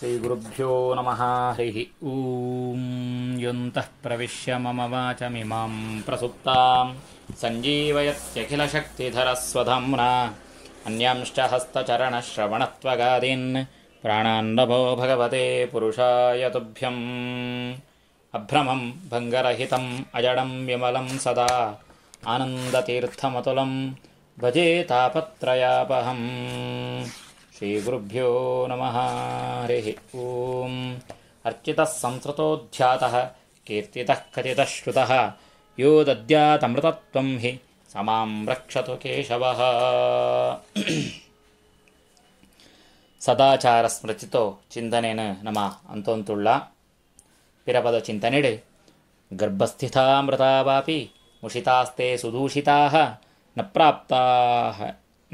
श्रीगुरुभ्यो नमः हरिः ऊं युन्तः प्रविश्य मम वाचमिमां प्रसुप्तां सञ्जीवयत्यखिलशक्तिधरस्वधम्ना अन्यांश्च हस्तचरणश्रवणत्वगादीन् प्राणान्नभो भगवते पुरुषाय तुभ्यम् अभ्रमं भङ्गरहितम् अजडं विमलं सदा आनन्दतीर्थमतुलं भजे तापत्रयापहम् श्रीगुरुभ्यो नमः हरिः ॐ अर्चितः संस्कृतोऽध्यातः कीर्तितः कथितः श्रुतः यो दद्यातमृतत्वं हि स मां रक्षतु केशवः सदाचारस्मृचितो चिन्तनेन नमा अन्तोऽतुळा विरपदचिन्तने गर्भस्थिता मृता वापि मुषितास्ते सुदूषिताः न प्राप्ताः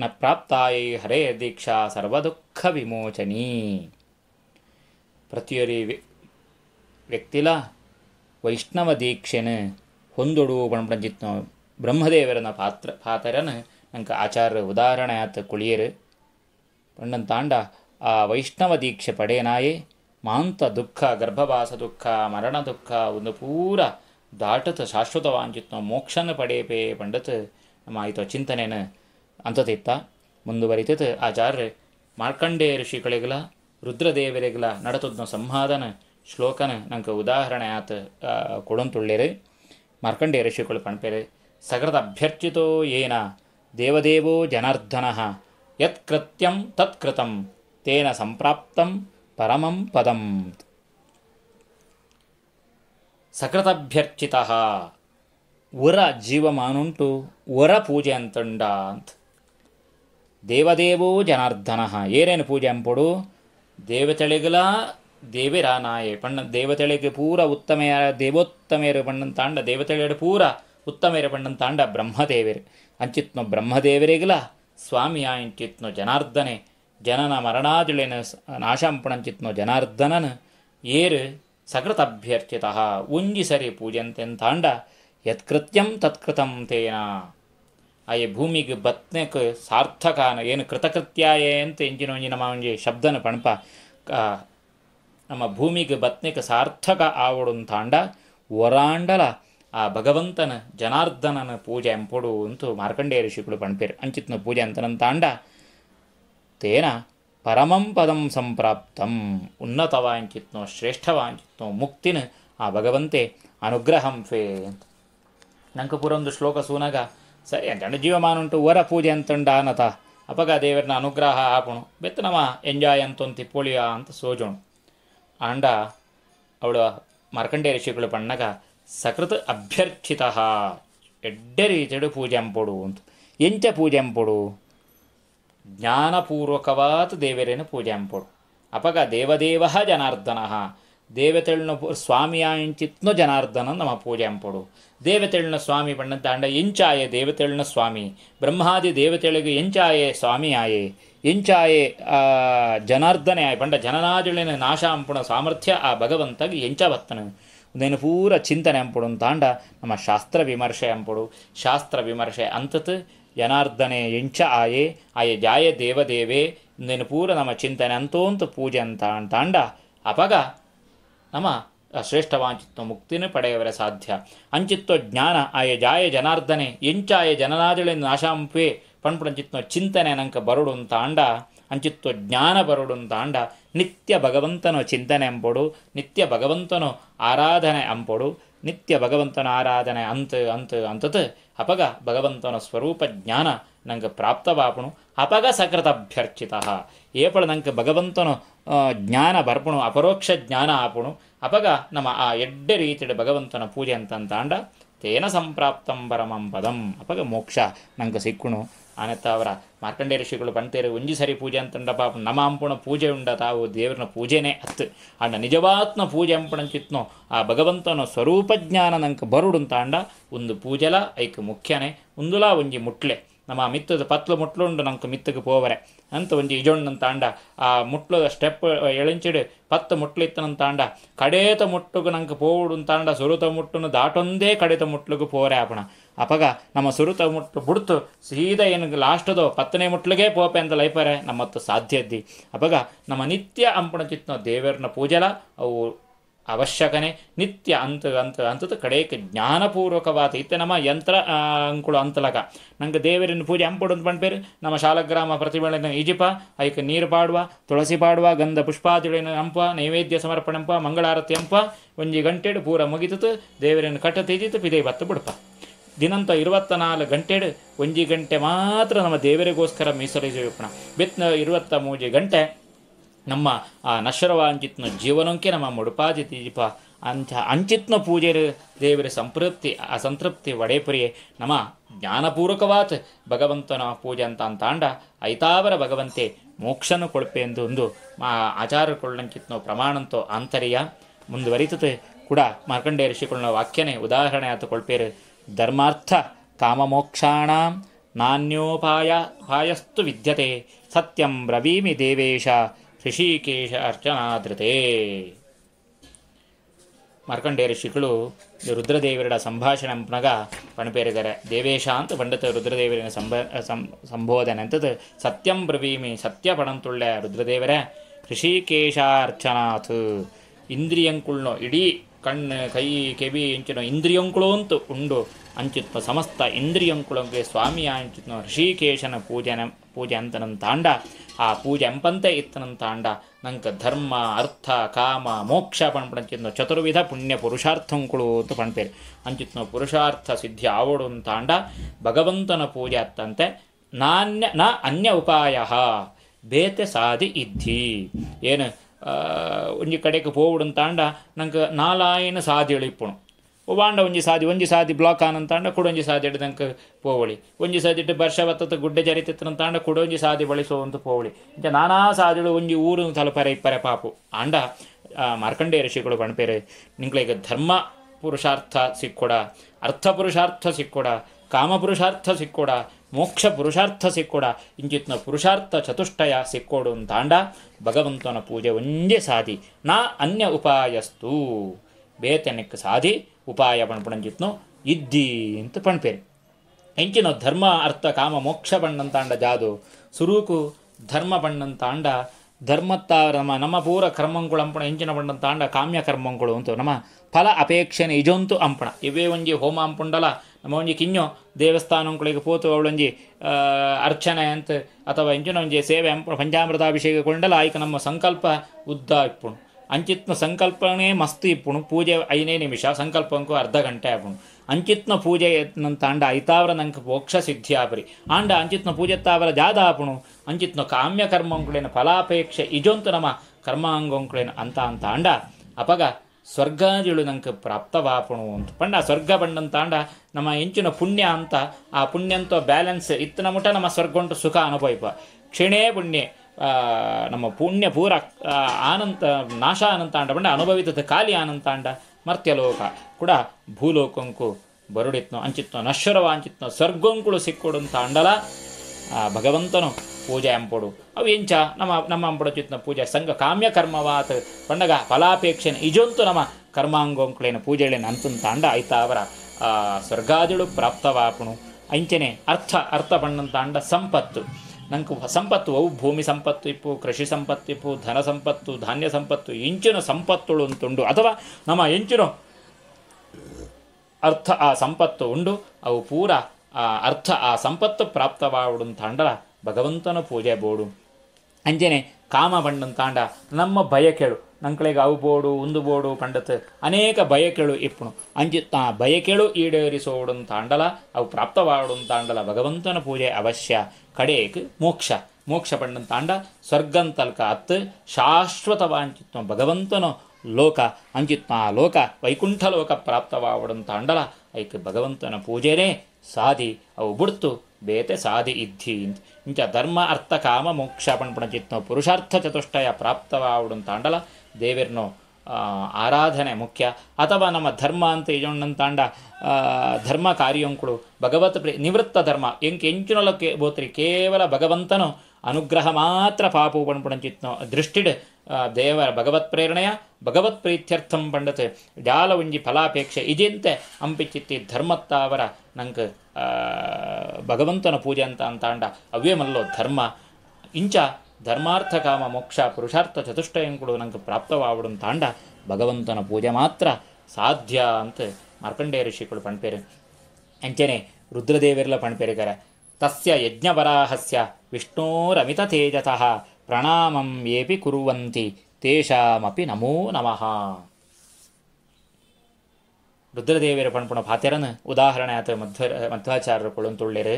ನ ಪ್ರಾಪ್ತಾಯಿ ಹರೇ ದೀಕ್ಷಾ ಸರ್ವದುಃಖ ವಿಮೋಚನೀ ಪ್ರತಿಯೊರಿ ವ್ಯಕ್ತಿಲ ವೈಷ್ಣವ ದೀಕ್ಷೆನ ಹೊಂದೊಡು ಬ್ರಹ್ಮದೇವರನ ಪಾತ್ರ ಪಾತ್ರನ ನಂಗೆ ಆಚಾರ್ಯ ಉದಾಹರಣೆ ಆತ ಕುಳಿಯರು ಪಂಡನ್ ತಾಂಡ ಆ ವೈಷ್ಣವ ದೀಕ್ಷೆ ಪಡೆಯನಾಯೇ ಮಾಂತ ದುಃಖ ಗರ್ಭವಾಸ ದುಃಖ ಮರಣ ದುಃಖ ಒಂದು ಪೂರ ದಾಟತ ಶಾಶ್ವತವಾಂಚಿತ್ನೋ ಮೋಕ್ಷನ ಪಡೆಯಪೇ ಪಂಡತ್ ನಮ್ಮ ಆಯಿತು ಚಿಂತನೆಯನ್ನು ಅಂತತಿತ್ತ ಮುಂದುವರಿತತ್ ಆಚಾರ್ಯ ಮಾರ್ಕಂಡೇ ಋಷಿಗಳಿಗಲ ರುದ್ರದೇವರಿಗಲ ನಡತದ್ನ ಸಂಹಾದನ ಶ್ಲೋಕನ ನಂಗೆ ಉದಾಹರಣೆ ಆತ ಕೊಡಂತುಳ್ಳೇರಿ ಮಾರ್ಕಂಡೇ ಋಷಿಗಳು ಪಣಪೇರೆ ಸಗೃತ ಅಭ್ಯರ್ಚಿತೋ ಏನ ದೇವದೇವೋ ಜನಾರ್ದನ ಯತ್ಕೃತ್ಯಂ ತತ್ಕೃತಂ ತೇನ ಸಂಪ್ರಾಪ್ತಂ ಪರಮಂ ಪದಂ ಸಕೃತಭ್ಯರ್ಚಿತ ವರ ಜೀವಮಾನುಂಟು ವರ ಪೂಜೆ ಅಂತಂಡ ಅಂತ ದೇವದೇವೋ ಜನಾರ್ದನಃ ಏನೇನು ಪೂಜೆ ಅಂಪುಡು ದೇವತೆಳಿಗಲ ದೇವಿರ ನಾಯೆ ಪಣ್ಣ ದೇವತೆಳಿಗೆ ಪೂರ ಉತ್ತಮೆಯ ದೇವೋತ್ತಮೆಯರು ಪಣ್ಣನ್ ತಾಂಡ ದೇವತೆಳೆಯರು ಪೂರ ಉತ್ತಮೆಯರು ಪಣ್ಣನ್ ತಾಂಡ ಬ್ರಹ್ಮದೇವರು ಅಂಚಿತ್ನು ಬ್ರಹ್ಮದೇವರಿಗಲ ಸ್ವಾಮಿಯ ಇಂಚಿತ್ನು ಜನಾರ್ದನೆ ಜನನ ಮರಣಾದಿಳಿನ ನಾಶಂಪಣಂಚಿತ್ನು ಜನಾರ್ದನನ್ ಏರು ಸಕೃತಭ್ಯರ್ಚಿತ ಉಂಜಿ ಸರಿ ಪೂಜಂತೆಂತಾಂಡ ಯತ್ಕೃತ್ಯಂ ತತ್ಕೃತಂ ತೇನ ಆ ಭೂಮಿಗೆ ಬತ್ನೆಕ್ ಸಾರ್ಥಕಾನ ಏನು ಕೃತಕೃತ್ಯಾಯೇ ಅಂತ ಎಂಜಿನೊಂಜಿನ ಮಾವಂಜಿ ಶಬ್ದನ ಪಣಪ ನಮ್ಮ ಭೂಮಿಗೆ ಬತ್ನೆಕ್ ಸಾರ್ಥಕ ಆವಡಂತಾಂಡ ಒರಾಂಡಲ ಆ ಭಗವಂತನ ಜನಾರ್ದನನ ಪೂಜೆ ಎಂಪುಡು ಅಂತೂ ಮಾರ್ಕಂಡೇ ಋಷಿಗಳು ಪಣಪೇರು ಅಂಚಿತ್ನ ಪೂಜೆ ಅಂತನನ್ ತಾಂಡ ತೇನ ಪರಮಂ ಪದಂ ಸಂಪ್ರಾಪ್ತಂ ಉನ್ನತವ ಅಂಚಿತ್ನೋ ಮುಕ್ತಿನ ಆ ಭಗವಂತೆ ಅನುಗ್ರಹಂ ಫೇ ಅಂತ ನಂಗೆ ಪುರೊಂದು ಶ್ಲೋಕ ಸೂನಗ ಸರಿ ಅಂತಂಡು ಜೀವಮಾನ ಉಂಟು ವರ ಪೂಜೆ ಅಂತಂಡ ಅಪಗ ದೇವರನ್ನ ಅನುಗ್ರಹ ಆಪಣು ಬೆತ್ತನಮ ಎಂಜಾಯ್ ಅಂತೊಂದು ತಿಪ್ಪೊಳಿಯ ಅಂತ ಸೋಜೋಣು ಆಂಡ ಅವಳು ಮಾರ್ಕಂಡೇ ಋಷಿಗಳು ಪಣ್ಣಗ ಸಕೃತ್ ಅಭ್ಯರ್ಥಿತ ಎಡ್ಡೆ ಪೂಜೆಂ ಪೂಜೆ ಅಂತ ಎಂಚ ಪೂಜೆ ಅಂಪೊಡು ಜ್ಞಾನಪೂರ್ವಕವಾದ ದೇವರೇನು ಪೂಜೆ ಅಂಪೊಡು ಅಪಗ ದೇವದೇವ ಜನಾರ್ದನ ದೇವತೆಳನ್ನು ಸ್ವಾಮಿಯ ಇಂಚಿತ್ನು ಜನಾರ್ದನ ನಮ್ಮ ಪೂಜೆ ದೇವತೆಳ್ನ ಸ್ವಾಮಿ ಬಣ್ಣದಾಂಡ ಎಂಚಾಯೆ ದೇವತೆಳ್ನ ಸ್ವಾಮಿ ಬ್ರಹ್ಮಾದಿ ದೇವತೆಗಳಿಗೆ ಎಂಚಾಯೆ ಆಯೆ ಎಂಚಾಯೆ ಜನಾರ್ದನೆ ಆಯೆ ಪಂಡ ಜನನಾಜಳಿನ ನಾಶ ಅಂಪುಣ ಸಾಮರ್ಥ್ಯ ಆ ಭಗವಂತಗೆ ಎಂಚ ಭತ್ತನು ಒಂದೇನು ಪೂರ ಚಿಂತನೆ ಅಂಪುಡು ತಾಂಡ ನಮ್ಮ ಶಾಸ್ತ್ರ ವಿಮರ್ಶೆ ಅಂಪುಡು ಶಾಸ್ತ್ರ ವಿಮರ್ಶೆ ಅಂತತ್ ಜನಾರ್ದನೆ ಎಂಚ ಆಯೆ ಆಯೆ ಜಾಯ ದೇವದೇವೆ ಒಂದೇನು ಪೂರ ನಮ್ಮ ಚಿಂತನೆ ಅಂತೋಂತ ಪೂಜೆ ಅಂತ ತಾಂಡ ಅಪಗ ನಮ್ಮ ಶ್ರೇಷ್ಠವಾಂಚಿತ್ವ ಮುಕ್ತಿನೇ ಪಡೆಯವರೆ ಸಾಧ್ಯ ಅಂಚಿತ್ವ ಜ್ಞಾನ ಆಯ ಜಾಯ ಜನಾರ್ದನೆ ಎಂಚಾಯ ಜನನಾದಳೆ ನಾಶಾಂಪೇ ಪಣ್ಪಣಚಿತ್ವ ಚಿಂತನೆ ನಂಕ ಬರುಡು ತಾಂಡ ಅಂಚಿತ್ವ ಜ್ಞಾನ ಬರುಡು ತಾಂಡ ನಿತ್ಯ ಭಗವಂತನು ಚಿಂತನೆ ಅಂಪೊಡು ನಿತ್ಯ ಭಗವಂತನು ಆರಾಧನೆ ಅಂಪೊಡು ನಿತ್ಯ ಭಗವಂತನ ಆರಾಧನೆ ಅಂತ ಅಂತ ಅಂತತ್ ಅಪಗ ಭಗವಂತನ ಸ್ವರೂಪ ಜ್ಞಾನ ನಂಗೆ ಪ್ರಾಪ್ತವಾಪಣು ಅಪಗ ಸಕೃತ ಅಭ್ಯರ್ಚಿತ ಏಪಳ ನಂಗೆ ಭಗವಂತನು ಜ್ಞಾನ ಬರ್ಪಣು ಅಪರೋಕ್ಷ ಜ್ಞಾನ ಆಪಣು ಅಪಗ ನಮ್ಮ ಆ ಎಡ್ಡೆ ರೀತಿಯ ಭಗವಂತನ ಪೂಜೆ ಅಂಡ ತೇನ ಸಂಪ್ರಾಪ್ತಂ ಪರಮಂ ಪದಂ ಅಪಗ ಮೋಕ್ಷ ನಂಗೆ ಸಿಕ್ಕುಣು ಆನತ್ತ ಅವರ ಮಾರ್ಕಂಡೇ ಋಷಿಗಳು ಬಂತೇರಿ ಒಂಜಿ ಸರಿ ಪೂಜೆ ಅಂತಂಡ ಪಾಪ ನಮಾಂಪುಣ ಪೂಜೆ ಉಂಡ ತಾವು ದೇವರನ ಪೂಜೆನೆ ಅತ್ ಆಂಡ ನಿಜವಾತ್ನ ಪೂಜೆ ಚಿತ್ನೋ ಆ ಭಗವಂತನ ಸ್ವರೂಪ ಜ್ಞಾನ ನಂಗೆ ಬರುಡು ಅಂಡ ಒಂದು ಪೂಜೆಲ ಐಕ್ ಮುಖ್ಯನೇ ಒಂದುಲಾ ಒಂಜಿ ಮುಟ್ಲೆ ನಮ್ಮ ಆ ಮಿತ್ತದ ಪತ್ಲು ಮುಟ್ಲುಂಡು ನಂಗೆ ಮಿತ್ತಗೆ ಪೋವರೆ ಅಂತ ಒಂಜಿ ಇಜೊಂಡನ ತಾಂಡ ಆ ಮುಟ್ಲದ ಸ್ಟೆಪ್ ಎಳಿಂಚಿಡು ಪತ್ತು ಮುಟ್ಲಿತ್ತನ ತಾಂಡ ಕಡೇತ ಮುಟ್ಟುಗು ನಂಗೆ ಪೋವುಡು ತಾಂಡ ಸುರುತ ಮುಟ್ಟುನು ದಾಟೊಂದೇ ಕಡೆತ ಮುಟ್ಲುಗು ಪೋರೆ ಆಪಣ ಅಪಗ ನಮ್ಮ ಸುರುತ ಮುಟ್ಟು ಬುಡ್ತು ಸೀದಾ ಏನು ಲಾಸ್ಟದೋ ಪತ್ತನೇ ಮುಟ್ಲಿಗೆ ಪೋಪೆ ಅಂತ ಲೈಪರೆ ನಮ್ಮತ್ತು ಸಾಧ್ಯದ್ದಿ ಅಪಗ ನಮ್ಮ ನಿತ್ಯ ಅಂಪಣ ಚಿತ್ನ ದೇವರನ್ನ ಪೂಜೆಲ ಅವು ಅವಶ್ಯಕನೇ ನಿತ್ಯ ಅಂತ ಅಂತ ಅಂತ ಕಡೆಯಕ್ಕೆ ಜ್ಞಾನಪೂರ್ವಕವಾದ ಇತ್ತೆ ನಮ್ಮ ಯಂತ್ರ ಅಂಕುಳು ಅಂತಲಕ ನಂಗೆ ದೇವರಿನ ಪೂಜೆ ಅಂಪುಡು ಅಂತ ಪಂಡ್ಪೇರು ನಮ್ಮ ಶಾಲಗ್ರಾಮ ಪ್ರತಿಭೆಗಳನ್ನು ಈಜಿಪ ಐಕ ನೀರು ಪಾಡುವ ತುಳಸಿ ಪಾಡುವ ಗಂಧ ಪುಷ್ಪಾದಿಗಳನ್ನು ಹಂಪ ನೈವೇದ್ಯ ಸಮರ್ಪಣೆ ಅಂಪ ಮಂಗಳಾರತಿ ಅಂಪ ಒಂಜಿ ಗಂಟೆಡು ಪೂರ ಮುಗಿತು ದೇವರನ್ನು ಕಟ್ಟ ತೀಜಿತು ಪಿದೇ ಬತ್ತು ಬಿಡುಪ ದಿನಂತ ಇರುವತ್ತ ನಾಲ್ಕು ಗಂಟೆಡು ಒಂಜಿ ಗಂಟೆ ಮಾತ್ರ ನಮ್ಮ ದೇವರಿಗೋಸ್ಕರ ಮೀಸಲಿಸಿ ಬಿತ್ತ ಇರುವತ್ತ ಮೂಜಿ ಗಂಟೆ ನಮ್ಮ ಆ ನಶ್ವರವ ಅಂಚಿತ್ನ ಜೀವನಕ್ಕೆ ನಮ್ಮ ಮುಡುಪಾದಿ ದೀಪ ಅಂಥ ಅಂಚಿತ್ನ ಪೂಜೆ ದೇವರ ಸಂತೃಪ್ತಿ ಅಸಂತೃಪ್ತಿ ಒಡೆಪುರಿಯೇ ನಮ್ಮ ಜ್ಞಾನಪೂರ್ವಕವಾದ ಭಗವಂತನ ಪೂಜೆ ಅಂತ ಅಂತಾಂಡ ಐತಾವರ ಭಗವಂತೆ ಮೋಕ್ಷನ ಕೊಳಪೆ ಎಂದು ಒಂದು ಮಾ ಆಚಾರ ಕೊಳ್ಳಂಕಿತ್ನೋ ಪ್ರಮಾಣಂತೋ ಆಂತರ್ಯ ಮುಂದುವರಿತತೆ ಕೂಡ ಮಾರ್ಕಂಡೇಯ ಋಷಿಕೊಳ್ಳ ವಾಕ್ಯನೇ ಉದಾಹರಣೆ ಆತ ಕೊಳ್ಪೇರು ಧರ್ಮಾರ್ಥ ಕಾಮಮೋಕ್ಷಾಣ ನಾಣ್ಯೋಪಾಯ ಪಾಯಸ್ತು ವಿದ್ಯತೆ ಸತ್ಯಂ ರವೀಮಿ ದೇವೇಶ ಶಶಿಕೇಶ ಅರ್ಚನಾದೃತೆ ಮಾರ್ಕಂಡೇಯ ಋಷಿಗಳು ರುದ್ರದೇವರ ಸಂಭಾಷಣಂಪನಗ ಪಣಪೇರಿದ್ದಾರೆ ದೇವೇಶ ಅಂತ ಪಂಡಿತ ರುದ್ರದೇವರಿನ ಸಂಭ ಸಂಬೋಧನೆ ಅಂತದ್ದು ಸತ್ಯಂ ಬ್ರವೀಮಿ ಸತ್ಯ ಪಣಂತುಳ್ಳೆ ರುದ್ರದೇವರೇ ಕೃಷಿಕೇಶಾರ್ಚನಾಥ್ ಇಂದ್ರಿಯಂಕುಳ್ನೋ ಇಡೀ ಕಣ್ಣು ಕೈ ಕೆಬಿ ಇಂಚಿನೋ ಇಂದ್ರಿಯಂಕುಳು ಅಂತ ಉಂಡು ಅಂಚಿತ್ವ ಸಮಸ್ತ ಇಂದ್ರಿಯಂಕುಳಂಗೆ ಸ್ವಾಮಿಯ ಅಂಚಿತ್ನೋ ಋಷಿಕೇಶನ ಪೂಜನೆ ಪೂಜೆ ಅಂತ ತಾಂಡ ಆ ಪೂಜೆ ಎಂಪಂತೆ ಇತ್ತನಂತಾಂಡ ತಾಂಡ ನಂಗೆ ಧರ್ಮ ಅರ್ಥ ಕಾಮ ಮೋಕ್ಷ ಪಣಪಣಚಿತ್ನೋ ಚತುರ್ವಿಧ ಪುಣ್ಯ ಪುರುಷಾರ್ಥಂಕುಳು ಅಂತ ಪಣ್ಪೇರು ಅಂಚಿತ್ನ ಪುರುಷಾರ್ಥ ಸಿದ್ಧಿ ಆವಡು ತಾಂಡ ಭಗವಂತನ ಪೂಜೆ ಅತ್ತಂತೆ ನಾನ್ಯ ನ ಅನ್ಯ ಉಪಾಯ ಬೇತೆ ಸಾಧಿ ಇದ್ದಿ ಏನು ಒಂಜಿ ಕಡೆಗೆ ಹೋಗ್ಬಿಡು ತಾಂಡ ನಂಗೆ ನಾಲಾಯಿನ ಸಾಧಿ ಇಳಿಪ್ಪಣು ಒಬ್ಬಾಂಡ ಒಂಜಿ ಸಾದಿ ಒಂಜಿ ಸಾದಿ ಬ್ಲಾಕ್ ಆನಂತ ತಾಂಡ ಕುಡೊಂಜಿ ಸಾದಿ ಹಿಡಿದಂಕ ಪೋವಳಿ ಒಂಜಿ ಸಾದಿ ಇಟ್ಟು ವರ್ಷ ಗುಡ್ಡೆ ಅಂಡ ತಾಂಡ ಕುಡೊಂಜಿ ಸಾದಿ ಬಳಸುವಂತ ಪೋವಳಿ ಇಂಚ ನಾನಾ ಸಾದಿಳು ಒಂಜಿ ಊರು ತಲುಪರೆ ಇಪ್ಪರೆ ಪಾಪು ಆಂಡ ಮಾರ್ಕಂಡೇಯ ಋಷಿಗಳು ಬಣಪೇರೆ ನಿಂಗಳೀಗ ಧರ್ಮ ಪುರುಷಾರ್ಥ ಸಿಕ್ಕೊಡ ಅರ್ಥ ಪುರುಷಾರ್ಥ ಸಿಕ್ಕೊಡ ಕಾಮ ಪುರುಷಾರ್ಥ ಸಿಕ್ಕೊಡ ಮೋಕ್ಷ ಪುರುಷಾರ್ಥ ಸಿಕ್ಕೊಡ ಇಂಚಿತ್ನ ಪುರುಷಾರ್ಥ ಚತುಷ್ಟಯ ಸಿಕ್ಕೋಡು ಅಂತಾಂಡ ಭಗವಂತನ ಪೂಜೆ ಒಂದೇ ಸಾದಿ ನಾ ಅನ್ಯ ಉಪಾಯಸ್ತು ಬೇತನಕ್ಕೆ ಸಾಧಿ ಉಪಾಯ ಪಣಪಣಂಜಿತ್ನು ಇದ್ದಿ ಅಂತ ಪಣಪೇರಿ ಹೆಂಚಿನ ಧರ್ಮ ಅರ್ಥ ಕಾಮ ಮೋಕ್ಷ ಬಣ್ಣಂತಾಂಡ ಜಾದು ಸುರೂಕು ಧರ್ಮ ಬಣ್ಣಂತಾಂಡ ಧರ್ಮತ್ತ ನಮ್ಮ ನಮ್ಮ ಪೂರ ಕರ್ಮಂಗಳು ಅಂಪಣ ಹೆಂಚಿನ ಬಣ್ಣಂತಾಂಡ ಕಾಮ್ಯ ಕರ್ಮಂಗಳು ಅಂತ ನಮ್ಮ ಫಲ ಅಪೇಕ್ಷೆನೆ ಇಜೊಂತು ಅಂಪಣ ಇವೇ ಒಂಜಿ ಹೋಮ ಅಂಪುಂಡಲ ನಮ್ಮ ಒಂಜಿ ಕಿಂಜೋ ದೇವಸ್ಥಾನಗಳಿಗೆ ಪೋತು ಅವಳೊಂಜಿ ಅರ್ಚನೆ ಅಂತ ಅಥವಾ ಎಂಚಿನ ಒಂಜಿ ಸೇವೆ ಅಂಪ ಕುಂಡಲ ಆಯ್ಕೆ ನಮ್ಮ ಸಂಕಲ್ಪ ಉದ್ದ ಇಪ್ಪುಣು ಅಂಚಿತ್ನ ಸಂಕಲ್ಪನೇ ಮಸ್ತಿ ಇಪ್ಪುಣು ಪೂಜೆ ಐನೇ ನಿಮಿಷ ಸಂಕಲ್ಪಂಕು ಅರ್ಧ ಗಂಟೆ ಆಪುಣು ಅಂಚಿತ್ನ ಪೂಜೆ ನನ್ನ ತಾಂಡ ಐತಾವ್ರ ನಂಗೆ ಮೋಕ್ಷ ಸಿದ್ಧಿ ಆಪರಿ ಆಂಡ ಅಂಚಿತ್ನ ಪೂಜೆ ತಾವರ ಜಾದ ಆಪುಣು ಅಂಚಿತ್ನ ಕಾಮ್ಯ ಕರ್ಮಂಕುಳೇನ ಫಲಾಪೇಕ್ಷೆ ಇಜೊಂತು ನಮ್ಮ ಕರ್ಮಾಂಗೊಂಕುಳೇನ ಅಂತ ಅಂತ ಅಂಡ ಅಪಗ ಸ್ವರ್ಗಾದಿಳು ನಂಗೆ ಪ್ರಾಪ್ತವಾಪಣು ಅಂತ ಪಂಡ ಸ್ವರ್ಗ ತಾಂಡ ನಮ್ಮ ಹೆಂಚಿನ ಪುಣ್ಯ ಅಂತ ಆ ಪುಣ್ಯಂತೋ ಬ್ಯಾಲೆನ್ಸ್ ಇತ್ತನ ಮುಟ ನಮ್ಮ ಸ್ವರ್ಗೊಂಟು ಸುಖ ಅನುಭವಿಪ ಕ್ಷಣೇ ಪುಣ್ಯ ನಮ್ಮ ಪುಣ್ಯ ಪೂರ ಆನಂತ ನಾಶ ಅನಂತಾಂಡ ಬಂಡ ಅನುಭವಿತದ ಖಾಲಿ ಅನಂತಾಂಡ ಮರ್ತ್ಯಲೋಕ ಕೂಡ ಭೂಲೋಕಂಕು ಬರುಡಿತ್ನೋ ಅಂಚಿತ್ನು ನಶ್ವರವ ಅಂಚಿತ್ನೋ ಸ್ವರ್ಗಂಕುಳು ಸಿಕ್ಕೊಡುವಂಥ ಅಂಡಲ ಭಗವಂತನು ಪೂಜೆ ಅಂಪೊಡು ಅವು ಎಂಚ ನಮ್ಮ ನಮ್ಮ ಚಿತ್ನ ಪೂಜೆ ಸಂಘ ಕಾಮ್ಯ ಕರ್ಮವಾತ್ ಪಂಡಗ ಫಲಾಪೇಕ್ಷೆನ ಇಜೊಂತು ನಮ್ಮ ಕರ್ಮಾಂಗೋಂಕುಳೇನ ಪೂಜೆಗಳೇನು ಅಂತಂತಾಂಡ ಅವರ ಸ್ವರ್ಗಾದಿಳು ಪ್ರಾಪ್ತವಾಪಣು ಅಂಚನೆ ಅರ್ಥ ಅರ್ಥ ಪಣ್ಣಂತಾಂಡ ಸಂಪತ್ತು ನನಗೆ ಸಂಪತ್ತು ಅವು ಭೂಮಿ ಸಂಪತ್ತು ಇಪ್ಪು ಕೃಷಿ ಸಂಪತ್ತು ಇಪ್ಪು ಧನ ಸಂಪತ್ತು ಧಾನ್ಯ ಸಂಪತ್ತು ಇಂಚಿನ ಸಂಪತ್ತುಳು ಅಂತುಂಡು ಅಥವಾ ನಮ್ಮ ಇಂಚಿನ ಅರ್ಥ ಆ ಸಂಪತ್ತು ಉಂಡು ಅವು ಪೂರ ಆ ಅರ್ಥ ಆ ಸಂಪತ್ತು ಪ್ರಾಪ್ತವಾಡು ತಾಂಡ ಭಗವಂತನ ಪೂಜೆ ಬೋಡು ಅಂಜನೆ ಕಾಮ ಬಂಡನ್ ತಾಂಡ ನಮ್ಮ ಕೇಳು ನಂಕಳಿಗೆ ಅವು ಬೋಡು ಉಂದು ಬೋಡು ಪಂಡತ್ ಅನೇಕ ಬಯಕೆಳು ಇಪ್ಪುಣು ಅಂಜಿತ್ತ ಬಯಕೆಳು ಈಡೇರಿಸೋಡು ತಾಂಡಲ ಅವು ಪ್ರಾಪ್ತವಾಡು ತಾಂಡಲ ಭಗವಂತನ ಪೂಜೆ ಅವಶ್ಯ ಕಡೇಕ್ ಮೋಕ್ಷ ಮೋಕ್ಷ ಪಂಡ ತಾಂಡ ಸ್ವರ್ಗಂ ತಲ್ಕ ಅತ್ ಶಾಶ್ವತವಾಂಚಿತ್ವ ಭಗವಂತನು ಲೋಕ ಆ ಲೋಕ ವೈಕುಂಠ ಲೋಕ ಪ್ರಾಪ್ತವಾಡು ತಾಂಡಲ ಐಕ್ ಭಗವಂತನ ಪೂಜೆನೇ ಸಾಧಿ ಅವು ಬುಡ್ತು ಬೇತೆ ಸಾಧಿ ಇದ್ದಿ ಇಂಚ ಧರ್ಮ ಅರ್ಥ ಕಾಮ ಮೋಕ್ಷ ಪಣಪಣ ಚಿತ್ತ ಪುರುಷಾರ್ಥ ಚತುಷ್ಟಯ ಪ್ರಾಪ್ತವಾಡು ತಾಂಡಲ ದೇವರನ್ನು ಆರಾಧನೆ ಮುಖ್ಯ ಅಥವಾ ನಮ್ಮ ಧರ್ಮ ಅಂತ ಏಜೊಂಡನ್ ತಾಂಡ ಧರ್ಮ ಕಾರ್ಯಂಕುಳು ಭಗವತ್ ಪ್ರಿ ನಿವೃತ್ತ ಧರ್ಮ ಎಂಕೆ ಎಂಚಿನೊಳಕ್ಕೆ ಬೋತ್ರಿ ಕೇವಲ ಭಗವಂತನು ಅನುಗ್ರಹ ಮಾತ್ರ ಪಾಪು ಪಣಪುಣಂಚಿತ್ನೋ ದೃಷ್ಟಿಡ್ ದೇವರ ಭಗವತ್ ಪ್ರೇರಣೆಯ ಭಗವತ್ ಪ್ರೀತ್ಯರ್ಥಂ ಪಂಡತ್ ಉಂಜಿ ಫಲಾಪೇಕ್ಷೆ ಅಂಪಿ ಚಿತ್ತಿ ಧರ್ಮತ್ತಾವರ ನಂಗೆ ಭಗವಂತನ ಪೂಜೆ ಅಂತ ಅಂತಾಂಡ ಅವೇ ಮಲ್ಲೋ ಧರ್ಮ ಇಂಚ ಧರ್ಮಾರ್ಥ ಕಾಮ ಮೋಕ್ಷ ಪುರುಷಾರ್ಥ ಚತುಷ್ಟಯಂ ಕೂಡ ನಂಗೆ ಪ್ರಾಪ್ತವಾಗಬಿಡೋನ್ ತಾಂಡ ಭಗವಂತನ ಪೂಜೆ ಮಾತ್ರ ಸಾಧ್ಯ ಅಂತ ಮಾರ್ಕಂಡೇಯ ಋಷಿಗಳು ಪಣಪೇರು ಅಂಚೆನೆ ರುದ್ರದೇವಿರ್ಲ ಪಣ್ಪೇರಿಗಾರ ತಸ್ಯ ಯಜ್ಞವರಾಹಸ್ಯ ವಿಷ್ಣೋರಮಿತ ತೇಜತಃ ಪ್ರಣಾಮಂ ಏಪಿ ಕುರುವಂತಿ ತೇಷಾಮಪಿ ನಮೋ ನಮಃ ರುದ್ರದೇವಿಯರ ಪಣಪುಣ ಭಾತ್ಯರನ್ನು ಉದಾಹರಣೆ ಆತ ಮಧ್ವ ಮಧ್ವಾಚಾರ್ಯರು ಕೊಳಂತುಳ್ಳಿರು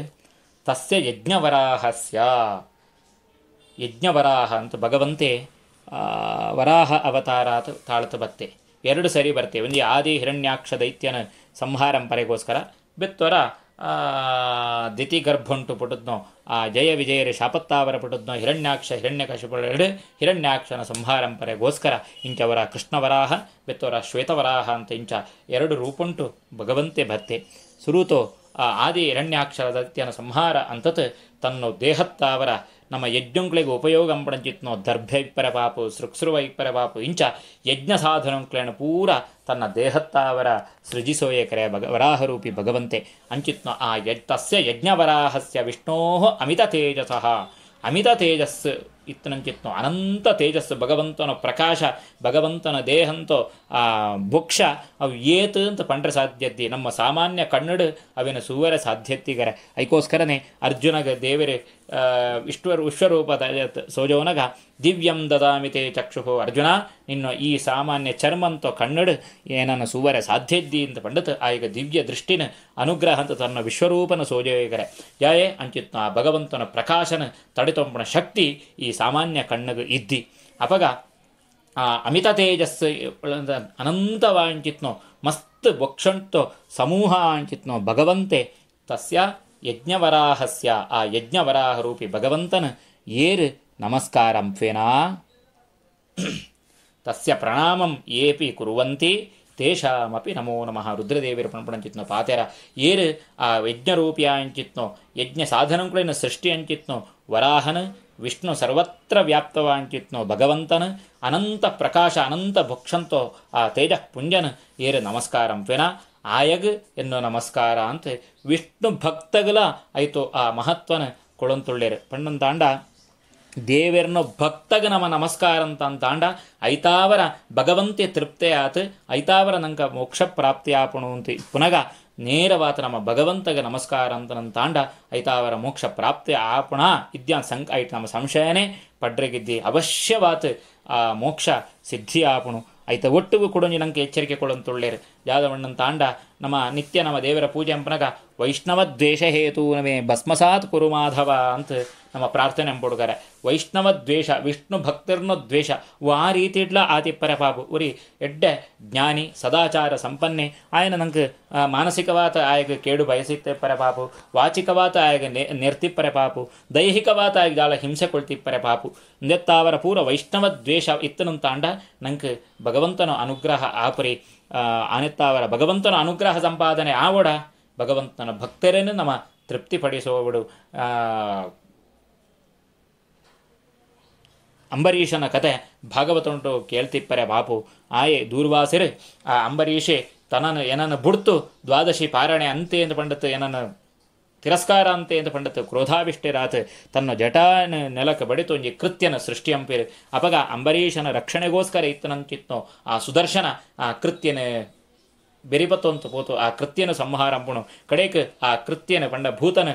ತಸ್ಯ ಯಜ್ಞವರಾಹಸ್ಯ ಯಜ್ಞವರಾಹ ಅಂತ ಭಗವಂತೆ ವರಾಹ ಅವತಾರ ತಾಳತು ಬತ್ತೆ ಎರಡು ಸರಿ ಬರ್ತೆ ಒಂದು ಆದಿ ಹಿರಣ್ಯಾಕ್ಷ ದೈತ್ಯನ ಸಂಹಾರಂಪರೆಗೋಸ್ಕರ ಬೆತ್ತೊರ ದಿತಿ ಗರ್ಭಂಟು ಪುಟದ್ನೋ ಆ ಜಯ ವಿಜಯರ ಶಾಪತ್ತಾವರ ಪುಟದ್ನೋ ಹಿರಣ್ಯಾಕ್ಷ ಎರಡು ಹಿರಣ್ಯಾಕ್ಷನ ಸಂಹಾರಂಪರೆಗೋಸ್ಕರ ಇಂಚವರ ಕೃಷ್ಣವರಾಹ ಬೆತ್ತವರ ಶ್ವೇತವರಾಹ ಅಂತ ಇಂಚ ಎರಡು ರೂಪುಂಟು ಭಗವಂತೆ ಬತ್ತೆ ಸುರೂತೋ ಆದಿ ಹಿರಣ್ಯಾಕ್ಷರ ದೈತ್ಯನ ಸಂಹಾರ ಅಂತತ್ ತನ್ನ ದೇಹತ್ತಾವರ ನಮ್ಮ ಯಜ್ಞಂಕ್ಳಿಗೆ ಉಪಯೋಗಂ ಪಡಂಚಿತ್ನೋ ದರ್ಭೈಪರ ಪಾಪು ಸೃಕ್ಸೃವೈಪರ ಪಾಪು ಇಂಚ ಯಜ್ಞ ಸಾಧನಂಕ್ಳೇನ ಪೂರ ತನ್ನ ದೇಹತ್ತಾವರ ಸೃಜಿಸೋಯ ಭಗ ವರಾಹರೂಪಿ ಭಗವಂತೆ ಅಂಚಿತ್ನೋ ಆ ಯಜ್ ತಸ್ಯ ಯಜ್ಞವರಾಹಸ್ಯ ವಿಷ್ಣೋ ಅಮಿತ ತೇಜಸಃ ಅಮಿತ ತೇಜಸ್ ಇತ್ತನಂತಿತ್ನೋ ಅನಂತ ತೇಜಸ್ಸು ಭಗವಂತನ ಪ್ರಕಾಶ ಭಗವಂತನ ದೇಹಂತೋ ಆ ಭುಕ್ಷ ಅವು ಏತು ಅಂತ ಪಂಡ್ರೆ ಸಾಧ್ಯತೆ ನಮ್ಮ ಸಾಮಾನ್ಯ ಕನ್ನಡ ಅವಿನ ಸುವರ ಸಾಧ್ಯತೆಗರ ಅದಕ್ಕೋಸ್ಕರನೇ ಅರ್ಜುನಗ ದೇವರೇ ವಿಶ್ವ ವಿಶ್ವರೂಪ ಸೋಜೋನಗ ದಿವ್ಯಂ ದದಾಮಿತೆ ಚಕ್ಷುಹೋ ಅರ್ಜುನ ಇನ್ನು ಈ ಸಾಮಾನ್ಯ ಚರ್ಮಂತೋ ಕನ್ನಡ ಏನನ್ನ ಸುವರ ಸಾಧ್ಯದ್ದಿ ಅಂತ ಪಂಡತ್ ಆ ಈಗ ದಿವ್ಯ ದೃಷ್ಟಿನ ಅನುಗ್ರಹ ಅಂತ ತನ್ನ ವಿಶ್ವರೂಪನ ಸೋಜೋಯಗರೆ ಯಾಯೇ ಅಂಚಿತ್ನ ಆ ಭಗವಂತನ ಪ್ರಕಾಶನ ತಡೆತೊಂಬನ ಶಕ್ತಿ ಈ ಸಾಮಾನ್ಯ ಕಣ್ಣಗೆ ಇದ್ದಿ ಅಪಗ ಅಮಿತ ತೇಜಸ್ ಅನಂತವ ಅಂಚಿತ್ನೋ ಮಸ್ತ್ ಬೊಕ್ಷಂಟು ಸಮೂಹ ಅಂಚಿತ್ನೋ ಭಗವಂತೆ ತಸ್ಯ ಯಜ್ಞವರಾಹಸ್ಯ ಆ ಯಜ್ಞವರಾಹ ರೂಪಿ ಭಗವಂತನ ಏರ್ ನಮಸ್ಕಾರಂ ಫೇನಾ ತಸ್ಯ ಪ್ರಣಾಮಂ ಏಪಿ ಕುರುವಂತಿ ತೇಷಾಮಪಿ ನಮೋ ನಮಃ ರುದ್ರದೇವಿರ ಪಣಪಣಂಚಿತ್ನೋ ಪಾತೆರ ಏರ್ ಆ ಯಜ್ಞರೂಪಿಯ ಅಂಚಿತ್ನೋ ಯಜ್ಞ ಸಾಧನಂ ಕೂಡ ಸೃಷ್ಟಿ ಅಂಚಿತ್ನೋ ವರಾಹನ ವಿಷ್ಣು ಸರ್ವತ್ರ ವ್ಯಾಪ್ತವಾಂಕಿತ್ನೋ ಭಗವಂತನ ಅನಂತ ಪ್ರಕಾಶ ಅನಂತ ಭುಕ್ಷಂತೋ ಆ ತೇಜ ಪುಂಜನ್ ಏರೆ ನಮಸ್ಕಾರಂ ಪೆನ ಆಯಗ್ ಎನ್ನೋ ನಮಸ್ಕಾರ ಅಂತ ವಿಷ್ಣು ಭಕ್ತಗಲ ಆಯಿತು ಆ ಮಹತ್ವನ ಕೊಳಂತುಳ್ಳೇರು ಪಣ್ಣನ್ ತಾಂಡ ಭಕ್ತಗ ನಮ ನಮಸ್ಕಾರ ಅಂತ ಅಂತಾಂಡ ಐತಾವರ ಭಗವಂತೆ ತೃಪ್ತೆ ಐತಾವರನಂಕ ಐತಾವರ ನಂಗ ಮೋಕ್ಷ ಪ್ರಾಪ್ತಿ ಆಪಣು ಅಂತ ಪುನಗ ನೇರವಾತ ನಮ್ಮ ಭಗವಂತಗೆ ನಮಸ್ಕಾರ ಅಂತ ನನ್ನ ತಾಂಡ ಐತಾವರ ಮೋಕ್ಷ ಪ್ರಾಪ್ತಿ ಆಪಣ ಇದ್ಯಾನ್ ಸಂಕ ಐಟ್ ನಮ್ಮ ಸಂಶಯನೇ ಪಡ್ರಿಗಿದ್ದಿ ಅವಶ್ಯವಾತ್ ಆ ಮೋಕ್ಷ ಸಿದ್ಧಿ ಆಪಣು ಐತ ಒಟ್ಟಿಗೂ ಕೊಡು ನಂಗೆ ಎಚ್ಚರಿಕೆ ಕೊಡೊಂತೊಳ್ಳೇರು ಯಾದವಣ್ಣನ ತಾಂಡ ನಮ್ಮ ನಿತ್ಯ ನಮ್ಮ ದೇವರ ಪೂಜೆ ಅಂಪನಗ ವೈಷ್ಣವ ದ್ವೇಷ ನಮೇ ಭಸ್ಮಸಾತ್ ಕುರುಮಾಧವ ಮಾಧವ ಅಂತ ನಮ್ಮ ಪ್ರಾರ್ಥನೆ ಎಂಬುಡುಗರೆ ವೈಷ್ಣವ ದ್ವೇಷ ವಿಷ್ಣು ಭಕ್ತರ್ನ ದ್ವೇಷ ಆ ರೀತಿ ಇಡ್ಲ ಆತಿಪ್ಪರ ಪಾಪು ಉರಿ ಎಡ್ಡೆ ಜ್ಞಾನಿ ಸದಾಚಾರ ಸಂಪನ್ನೆ ಆಯನ ನಂಗೆ ಮಾನಸಿಕವಾತ ಆಯಗ ಕೇಡು ಪರೆ ಪಾಪು ವಾಚಿಕವಾತ ನೆರ್ತಿಪ್ಪರೆ ನೆರ್ತಿಪ್ಪರೆ ಪಾಪು ದೈಹಿಕವಾತ ಆಯಗಾಲ ಹಿಂಸೆ ಕೊಳ್ತಿಪ್ಪರ ಪಾಪು ನೆತ್ತಾವರ ಪೂರ ವೈಷ್ಣವ ದ್ವೇಷ ಇತ್ತನು ತಾಂಡ ನಂಗೆ ಭಗವಂತನ ಅನುಗ್ರಹ ಆಪುರಿ ಆನೆತ್ತಾವರ ಭಗವಂತನ ಅನುಗ್ರಹ ಸಂಪಾದನೆ ಆವಡ ಭಗವಂತನ ಭಕ್ತರೇನು ನಮ್ಮ ತೃಪ್ತಿಪಡಿಸುವವಡು ಅಂಬರೀಷನ ಕತೆ ಉಂಟು ಕೇಳ್ತಿಪ್ಪರೆ ಬಾಪು ಆಯೇ ದೂರ್ವಾಸಿರು ಆ ಅಂಬರೀಷೆ ತನ್ನನ್ನು ಏನನ್ನು ಬುಡ್ತು ದ್ವಾದಶಿ ಪಾರಣೆ ಅಂತೆ ಎಂದು ಪಂಡಿತು ಏನನ್ನು ತಿರಸ್ಕಾರ ಅಂತೆ ಎಂದು ಪಂಡಿತು ಕ್ರೋಧಾವಿಷ್ಟಿರಾತ್ ತನ್ನ ಜಟಾನ ನೆಲಕ್ಕೆ ಬಡಿತು ಒಂಜಿ ಕೃತ್ಯನ ಸೃಷ್ಟಿ ಸೃಷ್ಟಿಯಂಪಿರು ಅಪಗ ಅಂಬರೀಷನ ರಕ್ಷಣೆಗೋಸ್ಕರ ಇತ್ತನಂಚಿತ್ನೋ ಆ ಸುದರ್ಶನ ಆ ಕೃತ್ಯನೇ ಬೆರಿಪತಂತ ಪೋತು ಆ ಕೃತ್ಯನ ಸಂಹಾರ ಕಡೆಕ್ ಆ ಕೃತ್ಯನ ಪಂಡ ಭೂತನ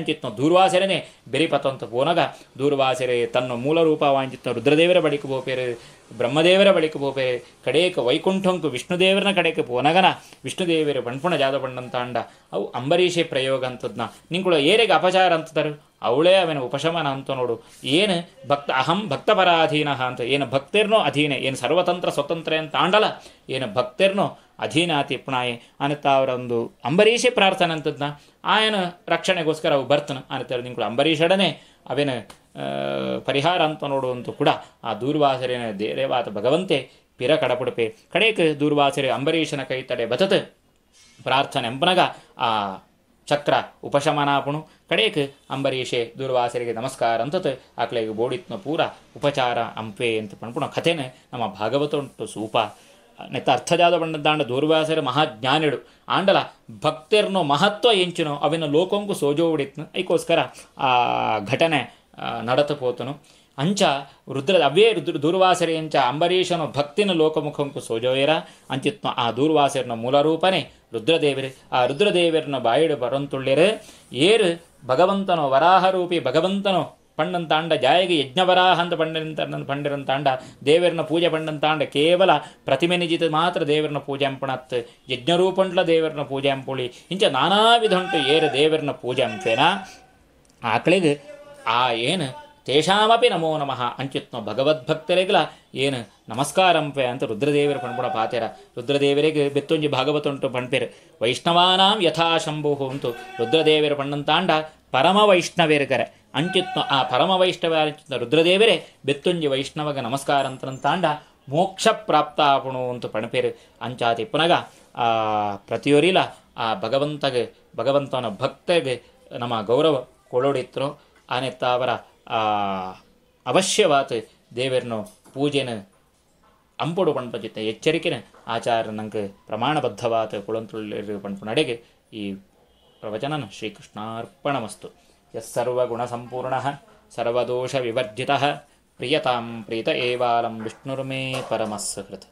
ಅಂತಿತ್ತು ದೂರ್ವಾಸರೇನೆ ಬೆರಿಪತ ಪೋನಗ ದೂರ್ವಾಸರೆ ತನ್ನ ಮೂಲ ರುದ್ರದೇವರ ಬಳಿಕ ಬಡಿಪೇ ಬ್ರಹ್ಮದೇವರ ಬಳಿಕ ಪೋಪೆ ಕಡೇಕ ವೈಕುಂಠಂಕು ವಿಷ್ಣುದೇವರನ ಕಡೆಕ ಪೋನಗನ ವಿಷ್ಣುದೇವರ ಬಣ್ಪುಣ ಜಾದ ತಾಂಡ ಅವು ಅಂಬರೀಷೆ ಪ್ರಯೋಗ ಅಂತದ್ನ ನಿಂಕುಳ ಏರಿಗೆ ಅಪಚಾರ ಅಂತದರು ಅವಳೇ ಅವನ ಉಪಶಮನ ಅಂತ ನೋಡು ಏನು ಭಕ್ತ ಅಹಂ ಭಕ್ತ ಪರಾಧೀನ ಅಂತ ಏನು ಭಕ್ತಿರ್ನೋ ಅಧೀನೆ ಏನು ಸರ್ವತಂತ್ರ ಸ್ವತಂತ್ರ ಅಂತ ತಾಂಡಲ್ಲ ಏನು ಭಕ್ತಿರ್ನೋ ಅಧೀನಾ ಪುಣಾಯಿ ಅನ್ನುತ್ತಾ ಅವರೊಂದು ಅಂಬರೀಷೆ ಪ್ರಾರ್ಥನೆ ಅಂತದ್ನ ಆಯನ ರಕ್ಷಣೆಗೋಸ್ಕರ ಅವು ಬರ್ತನ ಅನ್ನುತ್ತಾರೆ ನಿಂಕುಳ ಅಂಬರೀಷಡನೆ ಅವೇನು ಪರಿಹಾರ ಅಂತ ನೋಡುವಂತೂ ಕೂಡ ಆ ದೂರ್ವಾಸರೇನ ದೇವಾತ ಭಗವಂತೆ ಪಿರ ಕಡಪುಡಪೆ ಕಡೇಕ ದೂರ್ವಾಸರಿ ಅಂಬರೀಷನ ಕೈ ತಡೆ ಬತತ್ ಪ್ರಾರ್ಥನೆ ಎಂಪನಗ ಆ ಚಕ್ರ ಉಪಶಮನಾಪುಣು ಕಡೇಕ ಅಂಬರೀಷೆ ದೂರ್ವಾಸರಿಗೆ ನಮಸ್ಕಾರ ಅಂತತ್ ಆಕ್ಲೆಗೆ ಬೋಡಿತ್ನ ಪೂರ ಉಪಚಾರ ಅಂಪೆ ಅಂತ ಪಣಪುಣ ಕಥೆನೆ ನಮ್ಮ ಭಾಗವತ ಉಂಟು ಸೂಪ ನೆತ್ತ ಅರ್ಥಜಾದ ಬಣ್ಣದ್ದಾಂಡ ದೂರ್ವಾಸರ ಮಹಾಜ್ಞಾನಿಡು ಆಂಡಲ ಭಕ್ತರ್ನೋ ಮಹತ್ವ ಎಂಚಿನೋ ಅವಿನ ಲೋಕಂಕು ಸೋಜೋ ಉಡಿತ್ನ ಅದಕ್ಕೋಸ್ಕರ ಆ ಘಟನೆ ನಡತಪೋತನು ಅಂಚಾ ರುದ್ರ ಅವೇ ರುದ್ರ ದೂರ್ವಾಸರೆ ಅಂಚ ಅಂಬರೀಷನು ಭಕ್ತಿನ ಲೋಕಮುಖಂಕು ಸೋಜೋಯರ ಅಂತಿತ್ಮ ಆ ದೂರ್ವಾಸರನ ಮೂಲರೂಪನೇ ರುದ್ರದೇವರೇ ಆ ರುದ್ರದೇವರನ ಬಾಯಿಡು ಬರಂತುಳ್ಳಿರೆ ಏರು ಭಗವಂತನೋ ವರಾಹರೂಪಿ ಭಗವಂತನೋ ಪಂಡಂತಾಂಡ ಜಾಯಗೆ ಯಜ್ಞವರಾಹ ಅಂತ ಪಂಡಂತ ಪಂಡಿರಂತಾಂಡ ದೇವರನ್ನ ಪೂಜೆ ಪಂಡಂತಾಂಡ ಕೇವಲ ಪ್ರತಿಮೆ ನಿಜಿತ ಮಾತ್ರ ದೇವರನ್ನ ಪೂಜೆ ಯಜ್ಞರೂಪಂಟ್ಲ ದೇವರನ್ನ ಪೂಜೆ ಅಂಪುಳಿ ಇಂಚ ನಾನಾ ವಿಧ ಉಂಟು ಏರು ದೇವರನ್ನ ಪೂಜೆ ಅಂಪೇನ ಆಕಳಿಗೆ ಆ ಏನು ತೇಷಾಮಪಿ ನಮೋ ನಮಃ ಅಂಚಿತ್ನ ಭಗವದ್ಭಕ್ತರಿಗಲ ಏನು ನಮಸ್ಕಾರಂಪೆ ಅಂತ ರುದ್ರದೇವಿಯರು ಪಣ್ಪುಣ ಪಾತೇರ ರುದ್ರದೇವರಿಗೆ ಬೆತ್ತೊಂಜಿ ಭಾಗವತಂತು ಪಣಪೇರು ವೈಷ್ಣವಾನಾಂ ಯಥಾಶಂಭು ಅಂತು ರುದ್ರದೇವಿಯರು ಪಣ್ಣಂತಾಂಡ ಪರಮ ವೈಷ್ಣವೇರ್ಗರೆ ಅಂಚಿತ್ನ ಆ ಪರಮ ವೈಷ್ಣವ ಅಂಚಿತ್ನ ರುದ್ರದೇವರೇ ವೈಷ್ಣವಗ ನಮಸ್ಕಾರ ಅಂತಂತಾಂಡ ಮೋಕ್ಷ ಪ್ರಾಪ್ತ ಆಪಣು ಅಂತ ಪಣಪೇರು ಅಂಚಾತಿ ಪುನಗ ಆ ಪ್ರತಿಯೊರಿಲ ಆ ಭಗವಂತಗೆ ಭಗವಂತನ ಭಕ್ತಗೆ ನಮ್ಮ ಗೌರವ ಕೊಳೋಡಿತ್ರು ಆನೆಪ್ಪ ಅವರ ಅವಶ್ಯವಾದ ದೇವರನ್ನು ಪೂಜೆನ ಅಂಪುಡು ಪಣಪ ಜೊತೆ ಎಚ್ಚರಿಕೆನ ಆಚಾರ ನಂಗೆ ಪ್ರಮಾಣಬದ್ಧವಾದ ಕುಳಂತುಳ್ಳಿರು ಪಣಪು ನಡೆಗೆ ಈ ಪ್ರವಚನನ ಶ್ರೀಕೃಷ್ಣಾರ್ಪಣಮಸ್ತು ಯಸ್ಸರ್ವಗುಣ ಸಂಪೂರ್ಣ ಸರ್ವದೋಷ ವಿವರ್ಜಿತ ಪ್ರಿಯತಾಂ ಪ್ರೀತ ಏವಾಲಂ ವಿಷ್ಣುರ್ಮೇ ಪರಮಸ್ಸೃತ್